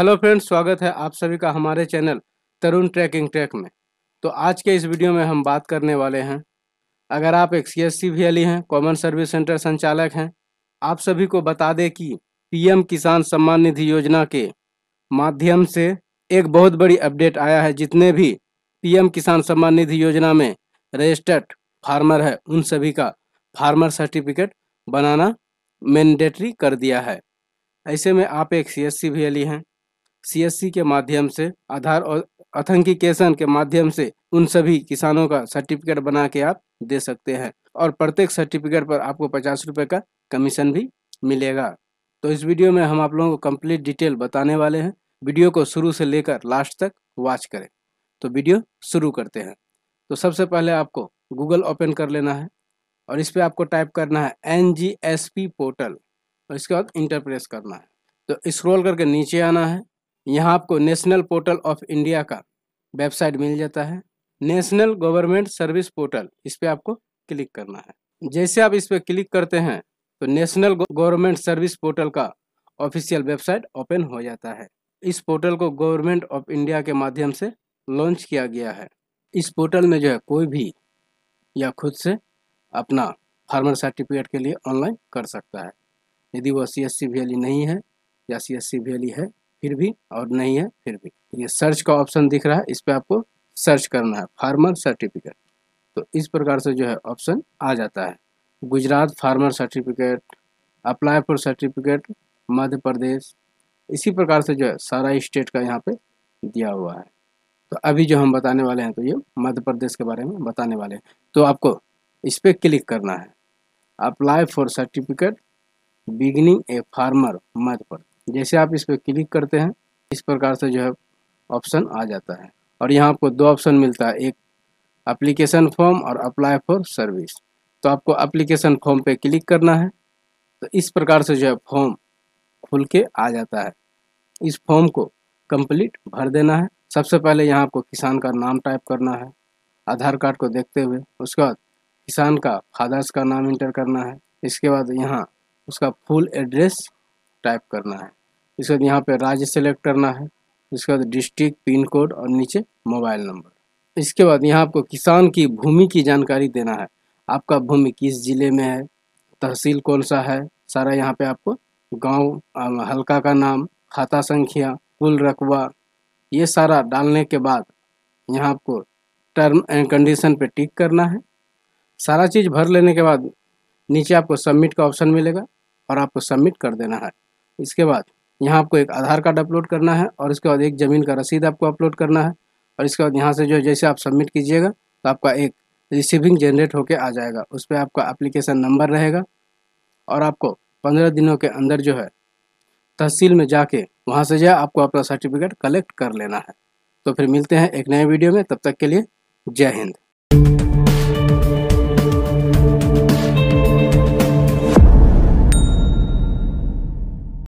hello friends स्वागत है आप सभी का हमारे चैनल तरुण ट्रैकिंग ट्रैक में तो आज के इस वीडियो में हम बात करने वाले हैं अगर आप एक सी एस सी हैं कॉमन सर्विस सेंटर संचालक हैं आप सभी को बता दें कि पीएम किसान सम्मान निधि योजना के माध्यम से एक बहुत बड़ी अपडेट आया है जितने भी पीएम किसान सम्मान निधि योजना में रजिस्टर्ड फार्मर है उन सभी का फार्मर सर्टिफिकेट बनाना मैंडेटरी कर दिया है ऐसे में आप एक सी एस सी हैं सीएससी के माध्यम से आधार और अथेंटिकेशन के माध्यम से उन सभी किसानों का सर्टिफिकेट बना के आप दे सकते हैं और प्रत्येक सर्टिफिकेट पर आपको पचास रुपये का कमीशन भी मिलेगा तो इस वीडियो में हम आप लोगों को कंप्लीट डिटेल बताने वाले हैं वीडियो को शुरू से लेकर लास्ट तक वॉच करें तो वीडियो शुरू करते हैं तो सबसे पहले आपको गूगल ओपन कर लेना है और इस पर आपको टाइप करना है N G S P portal और इसके बाद इंटरप्रेस करना है तो स्क्रॉल करके नीचे आना है यहाँ आपको नेशनल पोर्टल ऑफ इंडिया का वेबसाइट मिल जाता है नेशनल गवर्नमेंट सर्विस पोर्टल इस पर आपको क्लिक करना है जैसे आप इस पर क्लिक करते हैं तो नेशनल गवर्नमेंट सर्विस पोर्टल का ऑफिशियल वेबसाइट ओपन हो जाता है इस पोर्टल को गवर्नमेंट ऑफ इंडिया के माध्यम से लॉन्च किया गया है इस पोर्टल में जो है कोई भी या खुद से अपना फार्मर सर्टिफिकेट के लिए ऑनलाइन कर सकता है यदि वह सी एस सी नहीं है या सी एस सी है फिर भी और नहीं है फिर भी ये सर्च का ऑप्शन दिख रहा है इस पर आपको सर्च करना है फार्मर सर्टिफिकेट तो इस प्रकार से जो है ऑप्शन आ जाता है Gujarat farmer certificate apply for certificate Madhya Pradesh इसी प्रकार से जो है सारा स्टेट का यहाँ पे दिया हुआ है तो अभी जो हम बताने वाले हैं तो ये मध्य प्रदेश के बारे में बताने वाले हैं तो आपको इस पर क्लिक करना है apply for certificate beginning a farmer Madhya Pradesh जैसे आप इस पर क्लिक करते हैं इस प्रकार से जो है ऑप्शन आ जाता है और यहाँ आपको दो ऑप्शन मिलता है एक अप्लीकेशन फॉर्म और अप्लाई फॉर सर्विस तो आपको अप्लीकेशन फॉर्म पे क्लिक करना है तो इस प्रकार से जो है फॉर्म खुल के आ जाता है इस फॉर्म को कंप्लीट भर देना है सबसे पहले यहाँ आपको किसान का नाम टाइप करना है आधार कार्ड को देखते हुए उसके बाद किसान का फादर्स का नाम इंटर करना है इसके बाद यहाँ उसका फुल एड्रेस टाइप करना है इसके बाद यहाँ पे राज्य सेलेक्ट करना है इसके बाद डिस्ट्रिक्ट पिन कोड और नीचे मोबाइल नंबर इसके बाद यहाँ आपको किसान की भूमि की जानकारी देना है आपका भूमि किस ज़िले में है तहसील कौन सा है सारा यहाँ पे आपको गांव हल्का का नाम खाता संख्या कुल रकबा ये सारा डालने के बाद यहाँ आपको टर्म एंड कंडीशन पे टिक करना है सारा चीज़ भर लेने के बाद नीचे आपको सबमिट का ऑप्शन मिलेगा और आपको सबमिट कर देना है इसके बाद यहाँ आपको एक आधार कार्ड अपलोड करना है और इसके बाद एक ज़मीन का रसीद आपको अपलोड करना है और इसके बाद यहाँ से जो जैसे आप सबमिट कीजिएगा तो आपका एक रिसीविंग जनरेट होके आ जाएगा उस पर आपका एप्लीकेशन नंबर रहेगा और आपको पंद्रह दिनों के अंदर जो है तहसील में जाके वहाँ से जो आपको अपना सर्टिफिकेट कलेक्ट कर लेना है तो फिर मिलते हैं एक नए वीडियो में तब तक के लिए जय हिंद